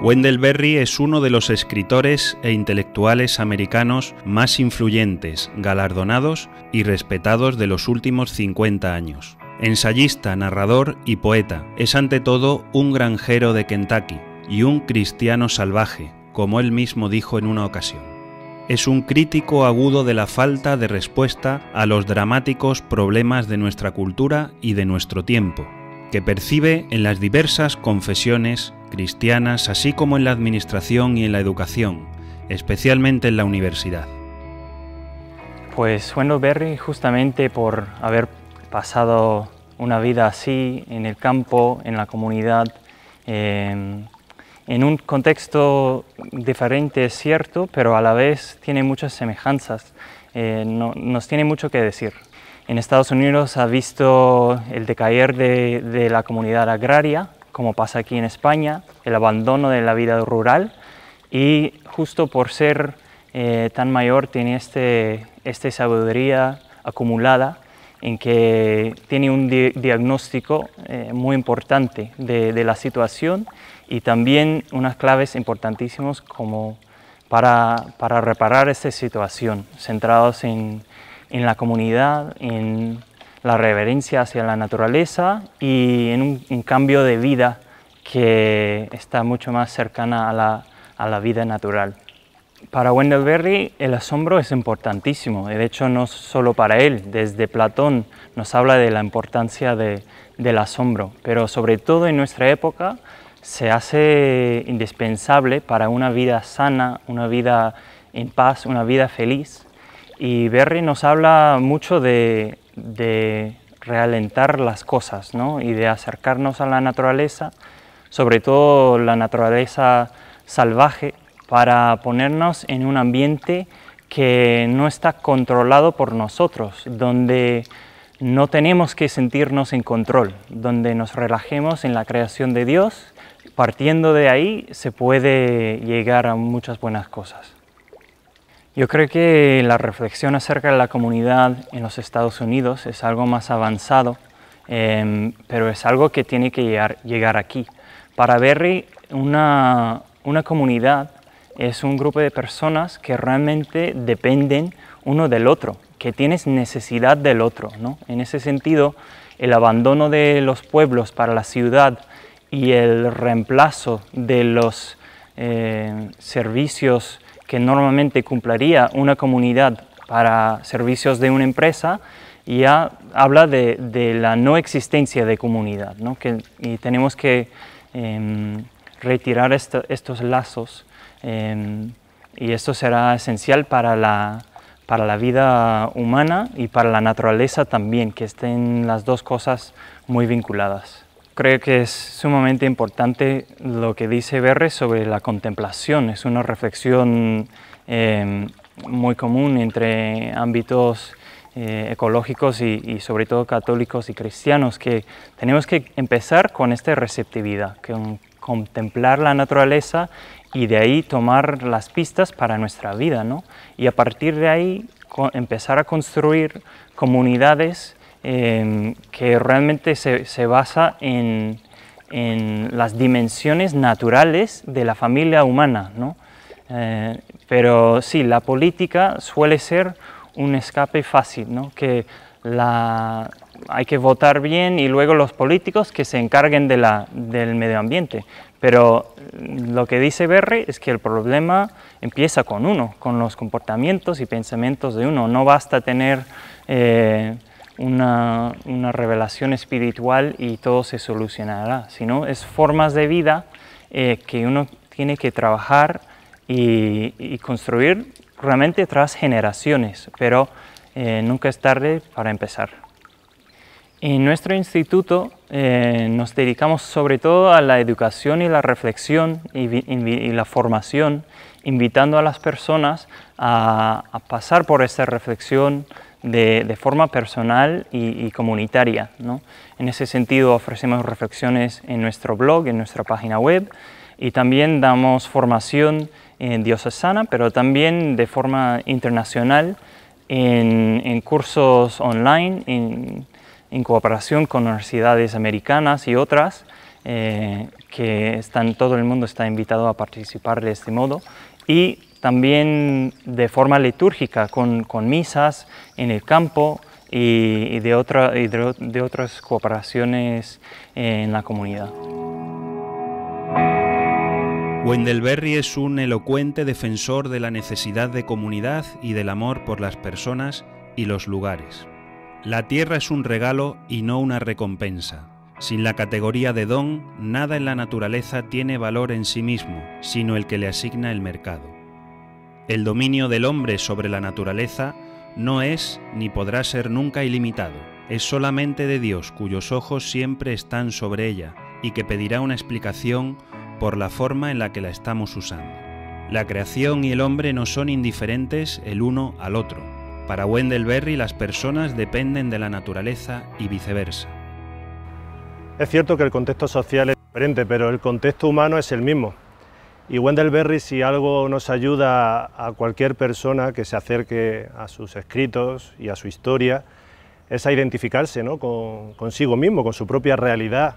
Wendell Berry es uno de los escritores e intelectuales americanos más influyentes, galardonados y respetados de los últimos 50 años. Ensayista, narrador y poeta, es ante todo un granjero de Kentucky y un cristiano salvaje, como él mismo dijo en una ocasión. Es un crítico agudo de la falta de respuesta a los dramáticos problemas de nuestra cultura y de nuestro tiempo, que percibe en las diversas confesiones cristianas, así como en la administración y en la educación, especialmente en la universidad. Pues bueno, Berry, justamente por haber pasado una vida así, en el campo, en la comunidad, en un contexto diferente es cierto, pero a la vez tiene muchas semejanzas, eh, nos tiene mucho que decir. En Estados Unidos ha visto el decaer de la comunidad agraria, como pasa aquí en España, el abandono de la vida rural y justo por ser eh, tan mayor tiene este, esta sabiduría acumulada en que tiene un diagnóstico eh, muy importante de, la situación y también unas claves importantísimas como para, para reparar esta situación, centrados en, en la comunidad, en la reverencia hacia la naturaleza y en un, cambio de vida que está mucho más cercana a la, vida natural. Para Wendell Berry el asombro es importantísimo, de hecho no solo para él, desde Platón nos habla de la importancia del asombro, pero sobre todo en nuestra época se hace indispensable para una vida sana, una vida en paz, una vida feliz. Y Berry nos habla mucho de de realentar las cosas y de acercarnos a la naturaleza, sobre todo la naturaleza salvaje, para ponernos en un ambiente que no está controlado por nosotros, donde no tenemos que sentirnos en control, donde nos relajemos en la creación de Dios. Partiendo de ahí se puede llegar a muchas buenas cosas. Yo creo que la reflexión acerca de la comunidad en los Estados Unidos es algo más avanzado, em, pero es algo que tiene que llegar, llegar aquí. Para Berry, una, una comunidad es un grupo de personas que realmente dependen uno del otro, que tienes necesidad del otro. ¿no? En ese sentido, el abandono de los pueblos para la ciudad y el reemplazo de los eh, servicios que normalmente cumpliría una comunidad para servicios de una empresa, y habla de, la no existencia de comunidad, y tenemos que em, retirar estos lazos em, y esto será esencial para la, para la vida humana y para la naturaleza también, que estén las dos cosas muy vinculadas. Creo que es sumamente importante lo que dice Berre sobre la contemplación. Es una reflexión em, muy común entre ámbitos eh, ecológicos y, sobre todo católicos y cristianos, que tenemos que empezar con esta receptividad, con contemplar la naturaleza y de ahí tomar las pistas para nuestra vida, Y a partir de ahí empezar a construir comunidades Em, que realmente se, se basa en, en, las dimensiones naturales de la familia humana. ¿no? Eh, pero sí, la política suele ser un escape fácil, ¿no? que la, hay que votar bien y luego los políticos que se encarguen de la, del medio ambiente. Pero lo que dice Berre es que el problema empieza con uno, con los comportamientos y pensamientos de uno. No basta tener eh, una, una revelación espiritual y todo se solucionará, sino es formas de vida eh, que uno tiene que trabajar y, construir realmente tras generaciones, pero eh, nunca es tarde para empezar. En nuestro instituto eh, nos dedicamos sobre todo a la educación y la reflexión y, la formación, invitando a las personas a, a pasar por esa reflexión, de, forma personal y, comunitaria. En ese sentido ofrecemos reflexiones en nuestro blog, en nuestra página web y también damos formación en Sana, pero también de forma internacional en, cursos online, en, cooperación con universidades americanas y otras, eh, que están, todo el mundo está invitado a participar de este modo. Y también de forma litúrgica, con, misas en el campo y, de, otras cooperaciones en la comunidad. Wendell Berry es un elocuente defensor de la necesidad de comunidad y del amor por las personas y los lugares. La tierra es un regalo y no una recompensa. Sin la categoría de don, nada en la naturaleza tiene valor en sí mismo, sino el que le asigna el mercado. El dominio del hombre sobre la naturaleza no es ni podrá ser nunca ilimitado, es solamente de Dios cuyos ojos siempre están sobre ella y que pedirá una explicación por la forma en la que la estamos usando. La creación y el hombre no son indiferentes el uno al otro. Para Wendelberry las personas dependen de la naturaleza y viceversa. Es cierto que el contexto social es diferente, pero el contexto humano es el mismo. Y Wendell Berry, si algo nos ayuda a cualquier persona que se acerque a sus escritos y a su historia, es a identificarse ¿no? consigo mismo, con su propia realidad,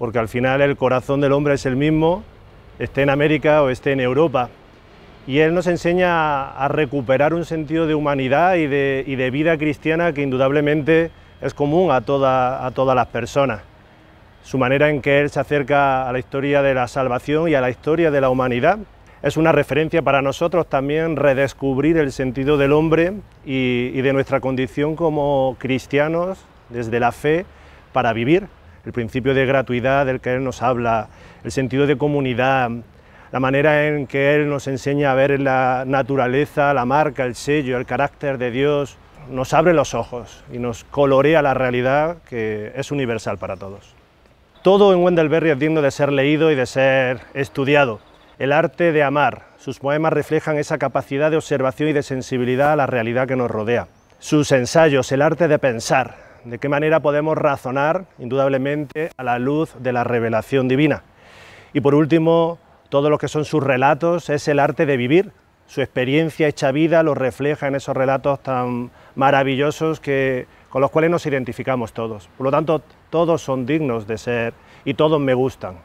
porque al final el corazón del hombre es el mismo, esté en América o esté en Europa. Y él nos enseña a recuperar un sentido de humanidad y de, vida cristiana que indudablemente es común a todas las personas su manera en que él se acerca a la historia de la salvación y a la historia de la humanidad. Es una referencia para nosotros también redescubrir el sentido del hombre y, de nuestra condición como cristianos desde la fe para vivir. El principio de gratuidad del que él nos habla, el sentido de comunidad, la manera en que él nos enseña a ver la naturaleza, la marca, el sello, el carácter de Dios, nos abre los ojos y nos colorea la realidad que es universal para todos. Todo en Berry es digno de ser leído y de ser estudiado. El arte de amar. Sus poemas reflejan esa capacidad de observación y de sensibilidad a la realidad que nos rodea. Sus ensayos, el arte de pensar. De qué manera podemos razonar, indudablemente, a la luz de la revelación divina. Y por último, todo lo que son sus relatos es el arte de vivir. Su experiencia hecha vida lo refleja en esos relatos tan maravillosos que con los cuales nos identificamos todos. Por lo tanto, todos son dignos de ser y todos me gustan.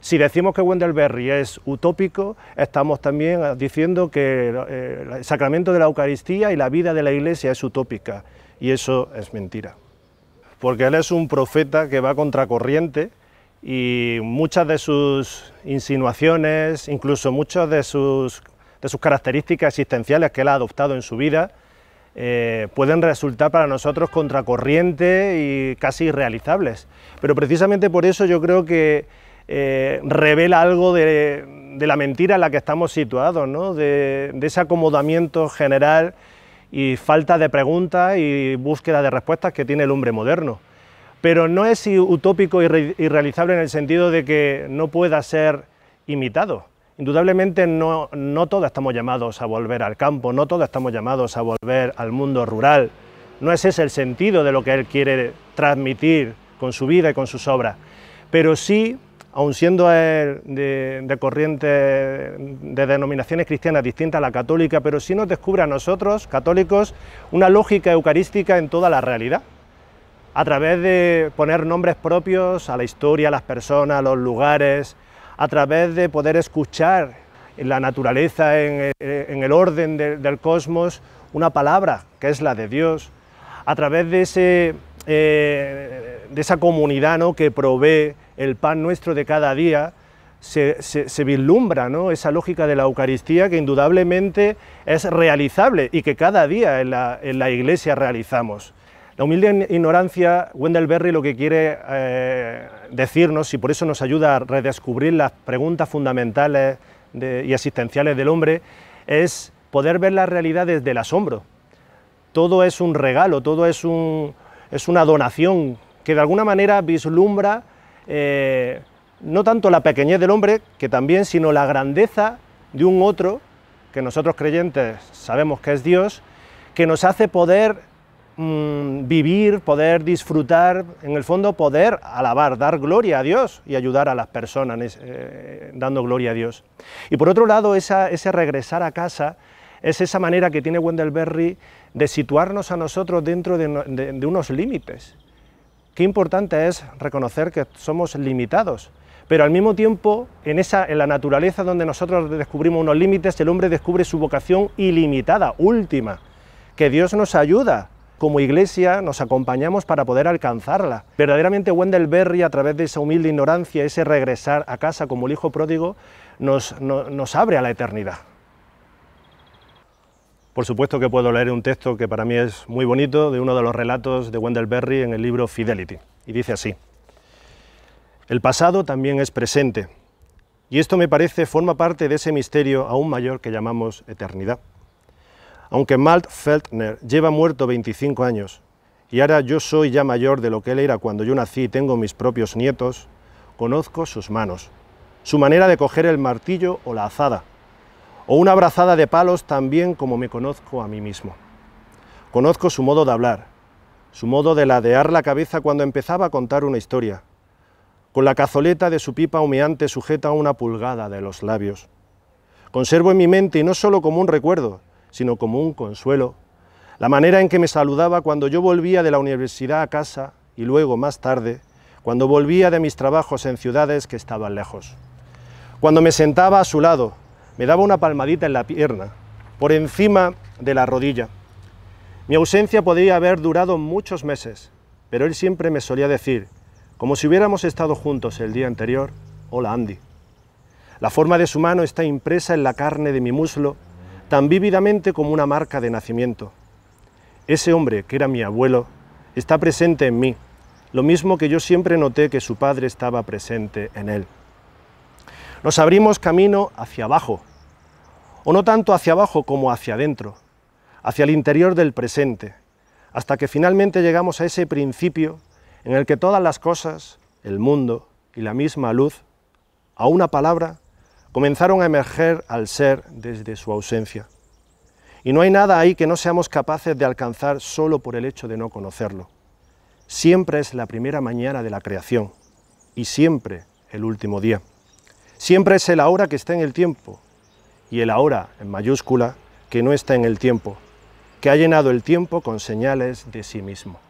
Si decimos que Wendell Berry es utópico, estamos también diciendo que eh, el sacramento de la Eucaristía y la vida de la Iglesia es utópica, y eso es mentira. Porque él es un profeta que va contracorriente y muchas de sus insinuaciones, incluso muchas de sus, de sus características existenciales que él ha adoptado en su vida, eh, pueden resultar para nosotros contracorriente y casi irrealizables. Pero precisamente por eso yo creo que eh, revela algo de, la mentira en la que estamos situados, ¿no? de, ese acomodamiento general y falta de preguntas y búsqueda de respuestas que tiene el hombre moderno. Pero no es utópico y irrealizable en el sentido de que no pueda ser imitado. Indudablemente no, todos estamos llamados a volver al campo, no todos estamos llamados a volver al mundo rural. No ese es el sentido de lo que él quiere transmitir con su vida y con sus obras, pero sí, aun siendo de, de denominaciones cristianas distintas a la católica, pero sí nos descubre a nosotros, católicos, una lógica eucarística en toda la realidad a través de poner nombres propios a la historia, a las personas, a los lugares, a través de poder escuchar en la naturaleza, en, el orden del cosmos, una palabra que es la de Dios, a través de, ese, eh, de esa comunidad ¿no? que provee el pan nuestro de cada día, se, vislumbra esa lógica de la Eucaristía que indudablemente es realizable y que cada día en la Iglesia realizamos. La humilde ignorancia, Wendell Berry lo que quiere eh, decirnos, y por eso nos ayuda a redescubrir las preguntas fundamentales y existenciales del hombre, es poder ver la realidad desde el asombro. Todo es un regalo, todo es, un, es una donación que de alguna manera vislumbra eh, no tanto la pequeñez del hombre, que también, sino la grandeza de un otro, que nosotros creyentes sabemos que es Dios, que nos hace poder Mm, vivir, poder disfrutar, en el fondo poder alabar, dar gloria a Dios y ayudar a las personas eh, dando gloria a Dios. Y por otro lado, esa, ese regresar a casa es esa manera que tiene Wendell Berry de situarnos a nosotros dentro de, unos límites. Qué importante es reconocer que somos limitados pero al mismo tiempo, en, esa, en la naturaleza donde nosotros descubrimos unos límites, el hombre descubre su vocación ilimitada, última, que Dios nos ayuda como iglesia nos acompañamos para poder alcanzarla. Verdaderamente Wendell Berry, a través de esa humilde ignorancia, ese regresar a casa como el hijo pródigo, nos, abre a la eternidad. Por supuesto que puedo leer un texto que para mí es muy bonito, de uno de los relatos de Wendell Berry en el libro Fidelity, y dice así, El pasado también es presente, y esto me parece forma parte de ese misterio aún mayor que llamamos eternidad. Aunque Malt Feldner lleva muerto 25 años y ahora yo soy ya mayor de lo que él era cuando yo nací y tengo mis propios nietos, conozco sus manos, su manera de coger el martillo o la azada, o una abrazada de palos también como me conozco a mí mismo. Conozco su modo de hablar, su modo de ladear la cabeza cuando empezaba a contar una historia, con la cazoleta de su pipa humeante sujeta a una pulgada de los labios. Conservo en mi mente, y no solo como un recuerdo, sino como un consuelo. La manera en que me saludaba cuando yo volvía de la universidad a casa y luego más tarde, cuando volvía de mis trabajos en ciudades que estaban lejos. Cuando me sentaba a su lado, me daba una palmadita en la pierna, por encima de la rodilla. Mi ausencia podría haber durado muchos meses, pero él siempre me solía decir, como si hubiéramos estado juntos el día anterior, hola Andy. La forma de su mano está impresa en la carne de mi muslo tan vívidamente como una marca de nacimiento. Ese hombre, que era mi abuelo, está presente en mí, lo mismo que yo siempre noté que su padre estaba presente en él. Nos abrimos camino hacia abajo, o no tanto hacia abajo como hacia adentro, hacia el interior del presente, hasta que finalmente llegamos a ese principio en el que todas las cosas, el mundo y la misma luz, a una palabra, comenzaron a emerger al ser desde su ausencia. Y no hay nada ahí que no seamos capaces de alcanzar solo por el hecho de no conocerlo. Siempre es la primera mañana de la creación y siempre el último día. Siempre es el ahora que está en el tiempo y el ahora en mayúscula que no está en el tiempo, que ha llenado el tiempo con señales de sí mismo.